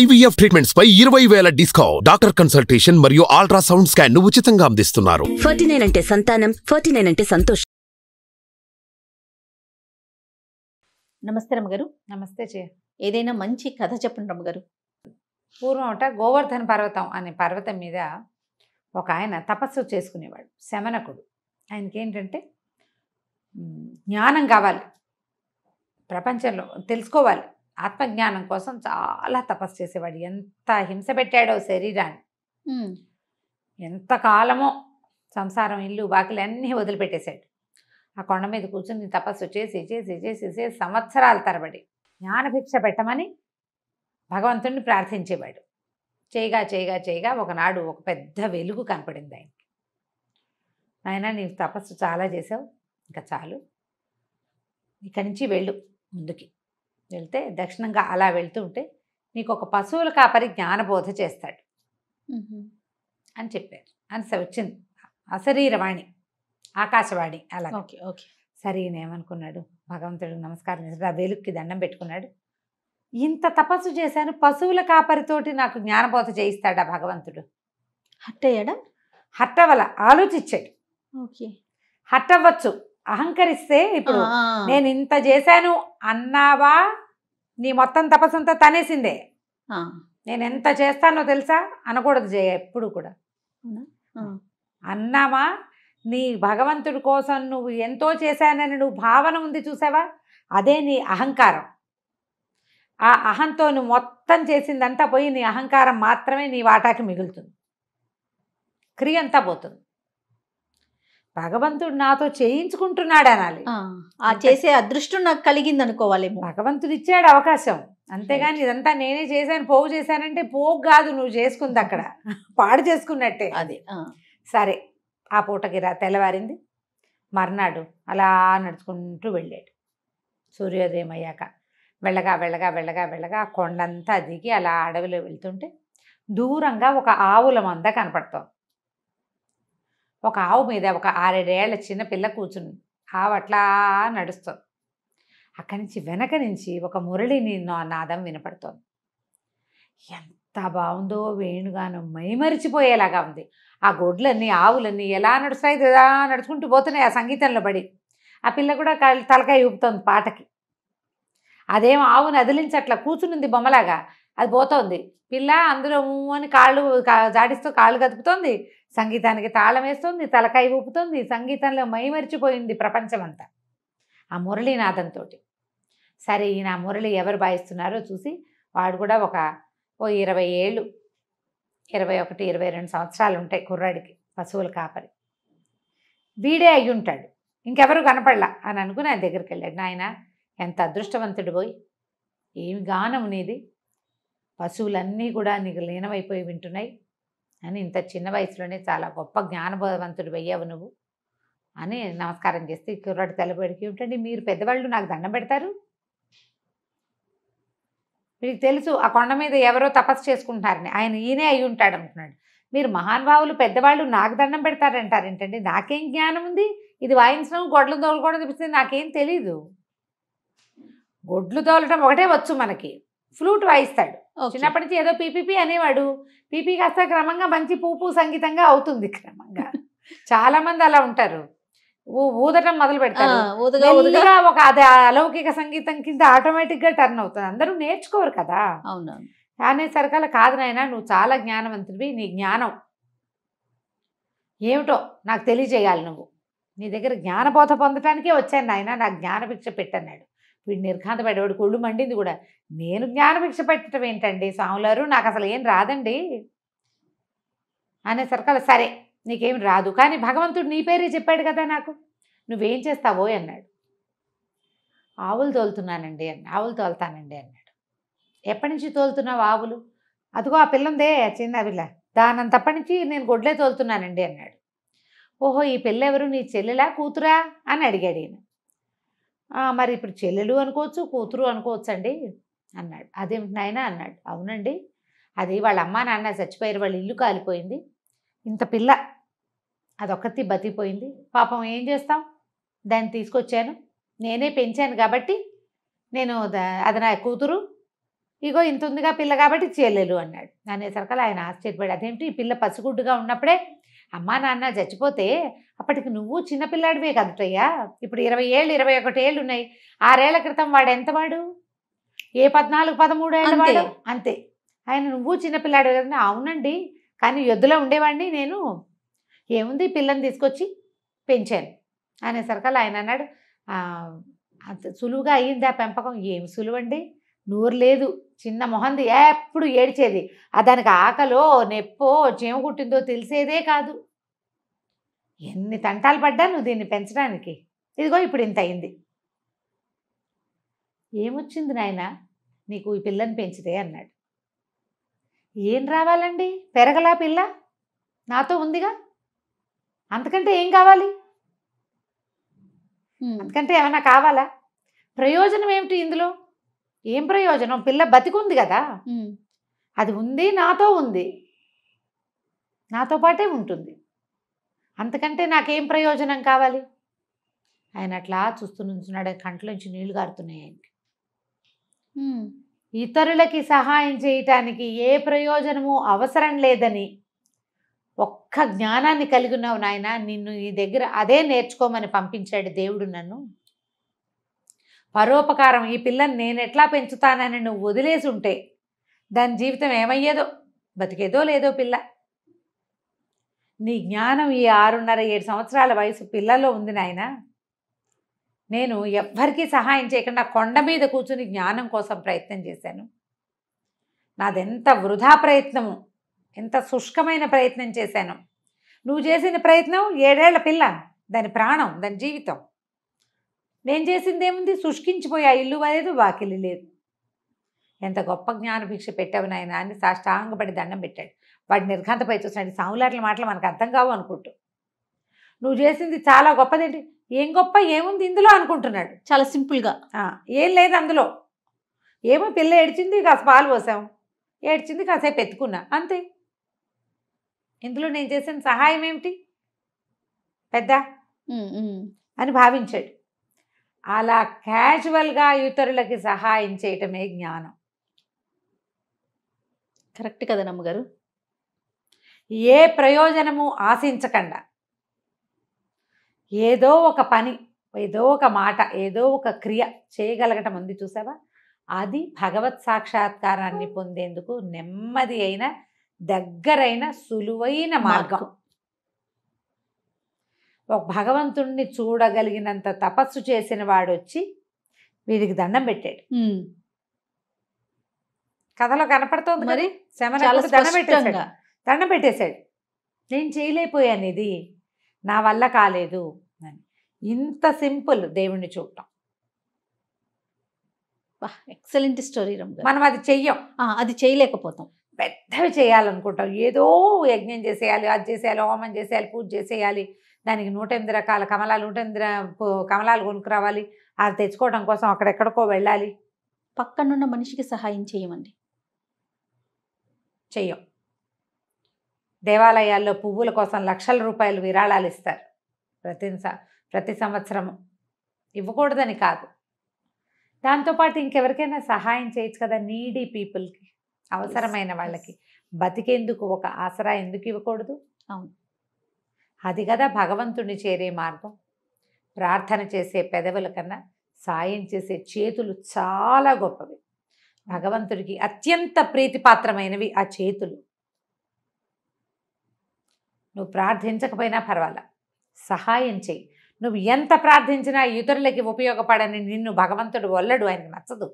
IVF treatments పై ఇరవై వేల డిస్కౌంట్ డాక్టర్ కన్సల్టేషన్ మరియు అల్ట్రాసౌండ్ స్కాన్ ను ఉచితంగా అందిస్తున్నారు ఫార్టీ నైన్ అంటే సంతానం ఫార్టీ నైన్ అంటే సంతోషం నమస్తే రమ్మగారు నమస్తే చే ఏదైనా మంచి కథ చెప్పండి రమ్మగారు పూర్వం అంట గోవర్ధన పర్వతం అనే పర్వతం మీద ఒక ఆయన తపస్సు చేసుకునేవాడు శమనకుడు ఆయనకి ఏంటంటే జ్ఞానం కావాలి ప్రపంచంలో తెలుసుకోవాలి ఆత్మజ్ఞానం కోసం చాలా తపస్సు చేసేవాడు ఎంత హింస పెట్టాడో శరీరాన్ని ఎంత కాలమో సంసారం ఇల్లు బాకీలు అన్నీ వదిలిపెట్టేశాడు ఆ కొండ మీద కూర్చుని తపస్సు చేసి చేసి చేసి చేసి సంవత్సరాల తరబడి జ్ఞానభిక్ష పెట్టమని భగవంతుడిని ప్రార్థించేవాడు చేయగా చేయగా చేయగా ఒకనాడు ఒక పెద్ద వెలుగు కనపడింది ఆయనకి ఆయన నీవు తపస్సు చాలా చేసావు ఇంకా చాలు ఇక్కడి నుంచి వెళ్ళు ముందుకి వెళ్తే దక్షిణంగా అలా వెళ్తూ ఉంటే నీకు ఒక పశువుల కాపరి జ్ఞానబోధ చేస్తాడు అని చెప్పారు అని వచ్చింది అశరీరవాణి ఆకాశవాణి అలా ఓకే ఓకే సరే ఏమనుకున్నాడు భగవంతుడు నమస్కారం చేశాడు ఆ వెలుక్కి దండం పెట్టుకున్నాడు ఇంత తపస్సు చేశాను పశువుల కాపరితోటి నాకు జ్ఞానబోధ చేయిస్తాడా భగవంతుడు హట్టయ్యాడా హట్టవల ఆలోచించాడు ఓకే హట్టవ్వచ్చు అహంకరిస్తే ఇప్పుడు నేను ఇంత చేశాను అన్నావా నీ మొత్తం అంతా తనేసిందే నేను ఎంత చేస్తానో తెలుసా అనకూడదు జయ ఎప్పుడు కూడా అన్నామా నీ భగవంతుడి కోసం నువ్వు ఎంతో చేశానని నువ్వు భావన ఉంది చూసావా అదే నీ అహంకారం ఆ అహంతో నువ్వు మొత్తం చేసిందంతా పోయి నీ అహంకారం మాత్రమే నీ వాటాకి మిగులుతుంది క్రియ అంతా పోతుంది భగవంతుడు నాతో చేయించుకుంటున్నాడు అనాలి ఆ చేసే అదృష్టం నాకు కలిగింది అనుకోవాలేమో భగవంతుడు ఇచ్చాడు అవకాశం అంతేగాని ఇదంతా నేనే చేశాను పోగు చేశానంటే పోగు కాదు నువ్వు చేసుకుంది అక్కడ పాడు చేసుకున్నట్టే అది సరే ఆ పూటకి రా తెల్లవారింది మర్నాడు అలా నడుచుకుంటూ వెళ్ళాడు సూర్యోదయం అయ్యాక వెళ్ళగా వెళ్ళగా వెళ్ళగా వెళ్ళగా కొండంతా దిగి అలా అడవిలో వెళ్తుంటే దూరంగా ఒక ఆవుల మంద కనపడుతోంది ఒక ఆవు మీద ఒక ఆరేడేళ్ల చిన్న పిల్ల కూర్చుని ఆవు అట్లా నడుస్తుంది అక్కడి నుంచి వెనక నుంచి ఒక మురళి మురళిని నాదం వినపడుతోంది ఎంత బాగుందో వేణుగాను మైమరిచిపోయేలాగా ఉంది ఆ గొడ్లన్నీ ఆవులన్నీ ఎలా నడుస్తాయి ఎలా నడుచుకుంటూ పోతున్నాయి ఆ సంగీతంలో పడి ఆ పిల్ల కూడా తలకాయ ఊపుతోంది పాటకి అదేం ఆవును అదిలించి అట్లా కూర్చునుంది బొమ్మలాగా అది పోతోంది పిల్ల అందులో అని కాళ్ళు జాడిస్తూ కాళ్ళు కదుపుతోంది సంగీతానికి తాళం వేస్తుంది తలకాయ ఊపుతుంది సంగీతంలో మైమరిచిపోయింది ప్రపంచం అంతా ఆ మురళీనాథంతో సరే ఈయన మురళి ఎవరు భావిస్తున్నారో చూసి వాడు కూడా ఒక ఓ ఇరవై ఏళ్ళు ఇరవై ఒకటి ఇరవై రెండు సంవత్సరాలు ఉంటాయి కుర్రాడికి పశువుల కాపరి వీడే అయి ఉంటాడు ఇంకెవరు కనపడలా అని అనుకుని ఆయన దగ్గరికి వెళ్ళాడు నాయన ఎంత అదృష్టవంతుడు పోయి ఏమి గానం నీది పశువులన్నీ కూడా నీకు లీనమైపోయి వింటున్నాయి అని ఇంత చిన్న వయసులోనే చాలా గొప్ప జ్ఞానబోధవంతుడు అయ్యావు నువ్వు అని నమస్కారం చేస్తే కుర్రాడు తెల్లబడికి ఏమిటండి మీరు పెద్దవాళ్ళు నాకు దండం పెడతారు మీకు తెలుసు ఆ కొండ మీద ఎవరో తపస్సు చేసుకుంటున్నారని ఆయన ఈయనే అయి ఉంటాడు అనుకున్నాడు మీరు మహానుభావులు పెద్దవాళ్ళు నాకు దండం పెడతారంటారు ఏంటండి నాకేం జ్ఞానం ఉంది ఇది వాయించడం గొడ్లు తోలుకోవడం తెలిపిస్తే నాకేం తెలీదు గొడ్లు తోలటం ఒకటే వచ్చు మనకి ఫ్లూట్ వాయిస్తాడు చిన్నప్పటి నుంచి ఏదో పీపీపీ అనేవాడు పీపీ కాస్త క్రమంగా మంచి పూపు సంగీతంగా అవుతుంది క్రమంగా చాలా మంది అలా ఉంటారు ఊదటం మొదలు పెడతారు ఒక అదే అలౌకిక సంగీతం కింద ఆటోమేటిక్ గా టర్న్ అవుతుంది అందరూ నేర్చుకోరు కదా కానీ సరికాల కాదు నాయన నువ్వు చాలా జ్ఞానవంతుడివి నీ జ్ఞానం ఏమిటో నాకు తెలియజేయాలి నువ్వు నీ దగ్గర జ్ఞానబోధ పొందటానికే వచ్చాను నాయన నాకు భిక్ష పెట్టన్నాడు వీడు నిర్ఘాంతపడి వాడు కొళ్ళు మండింది కూడా నేను జ్ఞానభిక్ష పెట్టడం ఏంటండి సాములారు నాకు అసలు ఏం రాదండి అనేసరికి అలా సరే నీకేం రాదు కానీ భగవంతుడు నీ పేరే చెప్పాడు కదా నాకు నువ్వేం చేస్తావో అన్నాడు ఆవులు తోలుతున్నానండి అన్న ఆవులు తోలుతానండి అన్నాడు ఎప్పటి నుంచి తోలుతున్నావు ఆవులు అదిగో ఆ పిల్లందే చిన్న పిల్ల దానంత నుంచి నేను గొడ్లే తోలుతున్నానండి అన్నాడు ఓహో ఈ పిల్ల ఎవరు నీ చెల్లెలా కూతురా అని అడిగాడు ఈయన మరి ఇప్పుడు చెల్లెలు అనుకోవచ్చు కూతురు అనుకోవచ్చు అండి అన్నాడు అదేమిటి నాయన అన్నాడు అవునండి అది వాళ్ళ అమ్మ నాన్న చచ్చిపోయారు వాళ్ళ ఇల్లు కాలిపోయింది ఇంత పిల్ల అదొక్కటి బతికిపోయింది పాపం ఏం చేస్తాం దాన్ని తీసుకొచ్చాను నేనే పెంచాను కాబట్టి నేను అది నా కూతురు ఇగో ఇంత ఉందిగా పిల్ల కాబట్టి చెల్లెలు అన్నాడు అనేసరికల్ ఆయన ఆశ్చర్యపడి అదేంటి ఈ పిల్ల పసిగుడ్డుగా ఉన్నప్పుడే అమ్మా నాన్న చచ్చిపోతే అప్పటికి నువ్వు చిన్నపిల్లాడివే కదటయ్యా ఇప్పుడు ఇరవై ఏళ్ళు ఇరవై ఒకటి ఏళ్ళు ఉన్నాయి ఆరేళ్ల క్రితం వాడు ఎంతవాడు ఏ పద్నాలుగు పదమూడు ఏళ్ళ వాడు అంతే ఆయన నువ్వు చిన్నపిల్లాడివి కదండి అవునండి కానీ ఎద్దులో ఉండేవాడిని నేను ఏముంది పిల్లని తీసుకొచ్చి పెంచాను అనేసరికల్లా ఆయన అన్నాడు అంత సులువుగా ఆ పెంపకం ఏం సులువండి నోరు లేదు చిన్న మొహంది ఎప్పుడు ఏడిచేది దానికి ఆకలో నెప్పో చేమ కుట్టిందో తెలిసేదే కాదు ఎన్ని తంటాలు పడ్డా నువ్వు దీన్ని పెంచడానికి ఇదిగో ఇప్పుడు ఇంత అయింది ఏమొచ్చింది నాయన నీకు ఈ పిల్లని పెంచితే అన్నాడు ఏం రావాలండి పెరగలా పిల్ల నాతో ఉందిగా అంతకంటే ఏం కావాలి అంతకంటే ఏమైనా కావాలా ప్రయోజనం ఏమిటి ఇందులో ఏం ప్రయోజనం పిల్ల బతికుంది కదా అది ఉంది నాతో ఉంది నాతో పాటే ఉంటుంది అంతకంటే నాకేం ప్రయోజనం కావాలి ఆయన అట్లా చూస్తూ నుంచున్నాడు కంట్ల నుంచి నీళ్లు కారుతున్నాయి ఆయనకి ఇతరులకి సహాయం చేయటానికి ఏ ప్రయోజనము అవసరం లేదని ఒక్క జ్ఞానాన్ని కలిగి ఉన్నావు నాయన నిన్ను ఈ దగ్గర అదే నేర్చుకోమని పంపించాడు దేవుడు నన్ను పరోపకారం ఈ పిల్లని నేను ఎట్లా పెంచుతానని నువ్వు వదిలేసి ఉంటే దాని జీవితం ఏమయ్యేదో బతికేదో లేదో పిల్ల నీ జ్ఞానం ఈ ఆరున్నర ఏడు సంవత్సరాల వయసు పిల్లలో ఉంది నాయన నేను ఎవ్వరికీ సహాయం చేయకుండా కొండ మీద కూర్చుని జ్ఞానం కోసం ప్రయత్నం చేశాను నాదెంత వృధా ప్రయత్నము ఎంత శుష్కమైన ప్రయత్నం చేశాను నువ్వు చేసిన ప్రయత్నం ఏడేళ్ల పిల్ల దాని ప్రాణం దాని జీవితం నేను చేసింది ఏముంది శుష్కించిపోయి ఆ ఇల్లు అనేది వాకిలి లేదు ఎంత గొప్ప జ్ఞానభిక్ష పెట్టావు నాయన అని సాష్టాంగపడి దండం పెట్టాడు వాడి నిర్ఘాంతపై చూసినాడు సాములాట్ల మాటలు మనకు అర్థం కావు అనుకుంటూ నువ్వు చేసింది చాలా గొప్పదేంటి ఏం గొప్ప ఏముంది ఇందులో అనుకుంటున్నాడు చాలా సింపుల్గా ఏం లేదు అందులో ఏమో పిల్ల ఏడ్చింది కాస్త పాలు పోసాం ఏడ్చింది కాసేపు ఎత్తుకున్నా అంతే ఇందులో నేను చేసిన సహాయం ఏమిటి పెద్ద అని భావించాడు అలా క్యాజువల్గా ఇతరులకి సహాయం చేయటమే జ్ఞానం కరెక్ట్ కదా నమ్మగారు ఏ ప్రయోజనము ఆశించకుండా ఏదో ఒక పని ఏదో ఒక మాట ఏదో ఒక క్రియ చేయగలగటం ఉంది చూసావా అది భగవత్ సాక్షాత్కారాన్ని పొందేందుకు నెమ్మది అయిన దగ్గరైన సులువైన మార్గం ఒక భగవంతుణ్ణి చూడగలిగినంత తపస్సు చేసిన వాడు వచ్చి వీడికి దండం పెట్టాడు కథలో కనపడుతోంది మరి శమనకుడు దండం పెట్టేశాడు దండం పెట్టేశాడు నేను చేయలేకపోయాను ఇది నా వల్ల కాలేదు అని ఇంత సింపుల్ దేవుణ్ణి చూడటం ఎక్సలెంట్ స్టోరీ మనం అది చెయ్యం అది చేయలేకపోతాం పెద్దవి చేయాలనుకుంటాం ఏదో యజ్ఞం చేసేయాలి అది చేసేయాలి హోమం చేసేయాలి పూజ చేసేయాలి దానికి నూట ఎనిమిది రకాల కమలాలు నూట ఎనిమిది కమలాలు కొనుక్కురావాలి అది తెచ్చుకోవడం కోసం అక్కడెక్కడికో వెళ్ళాలి పక్కనున్న మనిషికి సహాయం చేయమండి చెయ్యం దేవాలయాల్లో పువ్వుల కోసం లక్షల రూపాయలు విరాళాలు ఇస్తారు ప్రతి ప్రతి సంవత్సరము ఇవ్వకూడదని కాదు దాంతోపాటు ఇంకెవరికైనా సహాయం చేయొచ్చు కదా నీడీ పీపుల్కి అవసరమైన వాళ్ళకి బతికేందుకు ఒక ఆసరా ఎందుకు ఇవ్వకూడదు అవును అది కదా భగవంతుని చేరే మార్గం ప్రార్థన చేసే పెదవుల కన్నా సాయం చేసే చేతులు చాలా గొప్పవి భగవంతుడికి అత్యంత ప్రీతిపాత్రమైనవి ఆ చేతులు నువ్వు ప్రార్థించకపోయినా పర్వాలా సహాయం చేయి నువ్వు ఎంత ప్రార్థించినా ఇతరులకి ఉపయోగపడని నిన్ను భగవంతుడు వల్లడు ఆయన నచ్చదు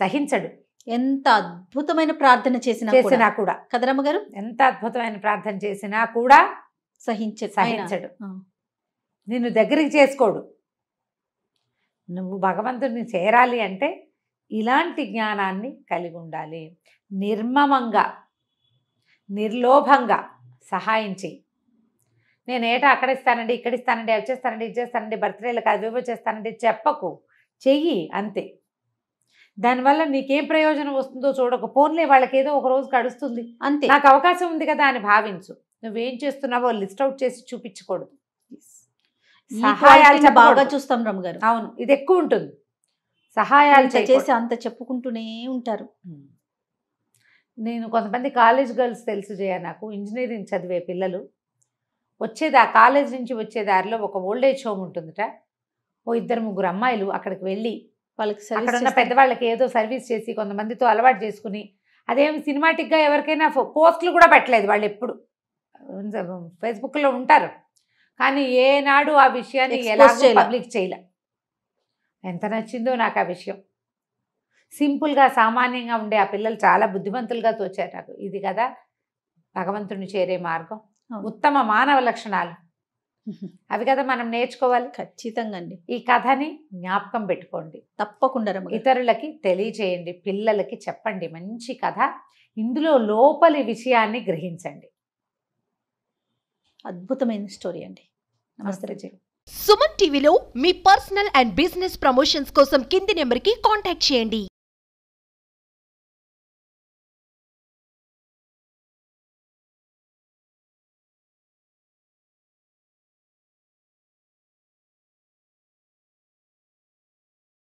సహించడు ఎంత అద్భుతమైన ప్రార్థన చేసినా చేసినా కూడా కదరమ్మ గారు ఎంత అద్భుతమైన ప్రార్థన చేసినా కూడా సహించే సహించడు నిన్ను దగ్గరికి చేసుకోడు నువ్వు భగవంతుడిని చేరాలి అంటే ఇలాంటి జ్ఞానాన్ని కలిగి ఉండాలి నిర్మమంగా నిర్లోభంగా సహాయం చేయి నేను ఏటా అక్కడ ఇస్తానండి ఇక్కడ ఇస్తానండి అది చేస్తానండి ఇది చేస్తానండి బర్త్డేలకు అది ఇవ్వ చేస్తానండి చెప్పకు చెయ్యి అంతే దానివల్ల నీకేం ప్రయోజనం వస్తుందో చూడక పోన్లే వాళ్ళకేదో ఒక రోజు గడుస్తుంది అంతే నాకు అవకాశం ఉంది కదా అని భావించు నువ్వేం చేస్తున్నావో లిస్ట్ అవుట్ చేసి చూపించకూడదు సహాయాలు బాగా చూస్తాం రమ్మ గారు అవును ఇది ఎక్కువ ఉంటుంది సహాయాలు చేసి అంత చెప్పుకుంటూనే ఉంటారు నేను కొంతమంది కాలేజ్ గర్ల్స్ తెలుసు జయ నాకు ఇంజనీరింగ్ చదివే పిల్లలు వచ్చేది ఆ కాలేజ్ నుంచి వచ్చే దారిలో ఒక ఓల్డేజ్ హోమ్ ఉంటుందిట ఓ ఇద్దరు ముగ్గురు అమ్మాయిలు అక్కడికి వెళ్ళి వాళ్ళకి అక్కడ ఉన్న పెద్దవాళ్ళకి ఏదో సర్వీస్ చేసి కొంతమందితో అలవాటు చేసుకుని అదేమి సినిమాటిక్గా ఎవరికైనా పోస్టులు కూడా పెట్టలేదు వాళ్ళు ఎప్పుడు ఫేస్బుక్లో ఉంటారు కానీ ఏనాడు ఆ విషయాన్ని ఎలా పబ్లిక్ చేయలే ఎంత నచ్చిందో నాకు ఆ విషయం సింపుల్గా సామాన్యంగా ఉండే ఆ పిల్లలు చాలా బుద్ధిమంతులుగా తోచారు నాకు ఇది కదా భగవంతుని చేరే మార్గం ఉత్తమ మానవ లక్షణాలు అవి కదా మనం నేర్చుకోవాలి ఖచ్చితంగా అండి ఈ కథని జ్ఞాపకం పెట్టుకోండి తప్పకుండా ఇతరులకి తెలియచేయండి పిల్లలకి చెప్పండి మంచి కథ ఇందులో లోపలి విషయాన్ని గ్రహించండి అద్భుతమైన స్టోరీ అండి నమస్తే విజయ్ సుమన్ టీవీలో మీ పర్సనల్ అండ్ బిజినెస్ ప్రమోషన్స్ కోసం కింది నెంబర్కి కాంటాక్ట్ చేయండి